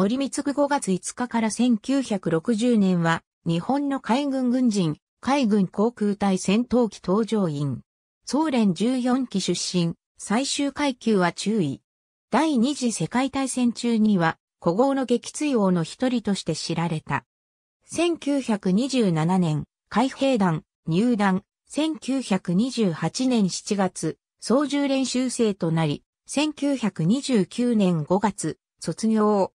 森光5月5日から1960年は、日本の海軍軍人、海軍航空隊戦闘機搭乗員。総連14期出身、最終階級は注意。第二次世界大戦中には、古豪の撃墜王の一人として知られた。1927年、海兵団、入団、1928年7月、操縦練習生となり、1929年5月、卒業。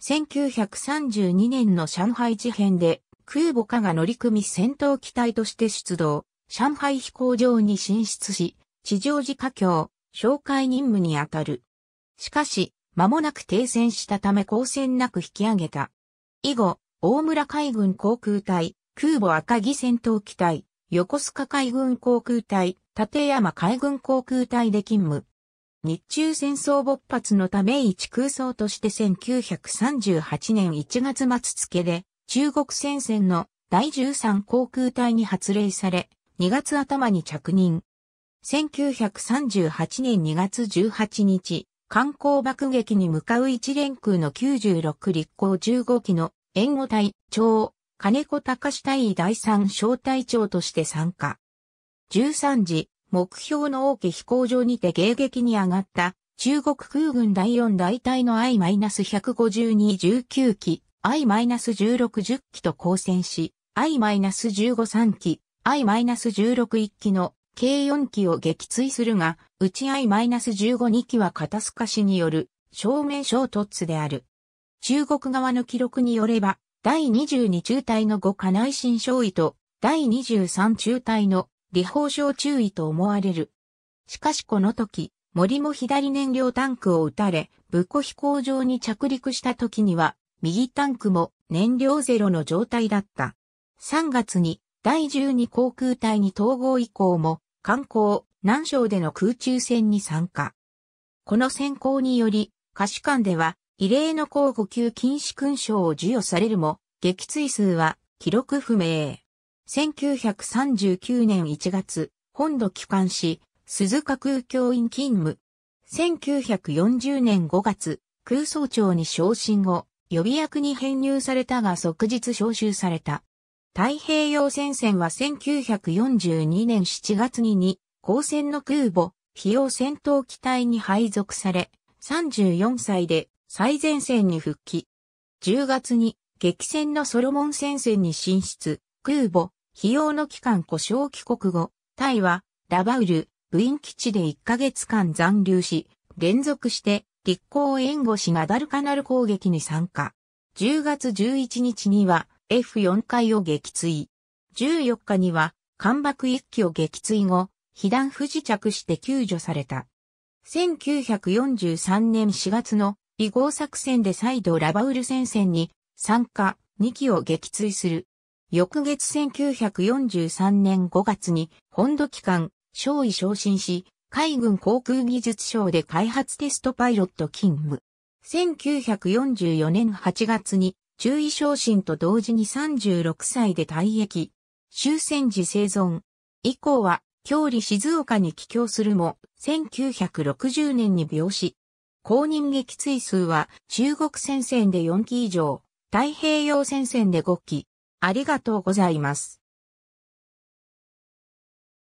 1932年の上海事変で空母化が乗組戦闘機体として出動、上海飛行場に進出し、地上自家境、紹介任務に当たる。しかし、間もなく停戦したため交戦なく引き上げた。以後、大村海軍航空隊、空母赤城戦闘機隊、横須賀海軍航空隊、立山海軍航空隊で勤務。日中戦争勃発のため一空想として1938年1月末付で中国戦線の第13航空隊に発令され、2月頭に着任。1938年2月18日、観光爆撃に向かう一連空の96立航15機の援護隊長、金子隆隊第3小隊長として参加。13時、目標の王家飛行場にて迎撃に上がった中国空軍第4大隊の I-15219 機、I-1610 機と交戦し、I-153 機、I-161 機の計4機を撃墜するが、うち I-152 機は肩透かしによる正面衝突である。中国側の記録によれば、第22中隊の5課内新将尉と、第23中隊の理法省注意と思われる。しかしこの時、森も左燃料タンクを撃たれ、武庫飛行場に着陸した時には、右タンクも燃料ゼロの状態だった。3月に第12航空隊に統合以降も、観光、南省での空中戦に参加。この選考により、可視間では、異例の交互級禁止勲章を授与されるも、撃墜数は記録不明。1939年1月、本土帰還し、鈴鹿空教員勤務。1940年5月、空想長に昇進後、予備役に編入されたが即日召集された。太平洋戦線は1942年7月に2、高専の空母、費用戦闘機隊に配属され、34歳で最前線に復帰。10月に激戦のソロモン戦線に進出、空母、費用の期間故障帰国後、タイはラバウル、部員基地で1ヶ月間残留し、連続して立候援護しガダルカナル攻撃に参加。10月11日には F4 回を撃墜。14日には艦爆1機を撃墜後、被弾不時着して救助された。1943年4月の移合作戦で再度ラバウル戦線に参加2機を撃墜する。翌月1943年5月に本土機関、少尉昇進し、海軍航空技術省で開発テストパイロット勤務。1944年8月に中尉昇進と同時に36歳で退役。終戦時生存。以降は、郷里静岡に帰郷するも、1960年に病死。公認撃墜数は中国戦線で4機以上、太平洋戦線で5機、ありがとうございます。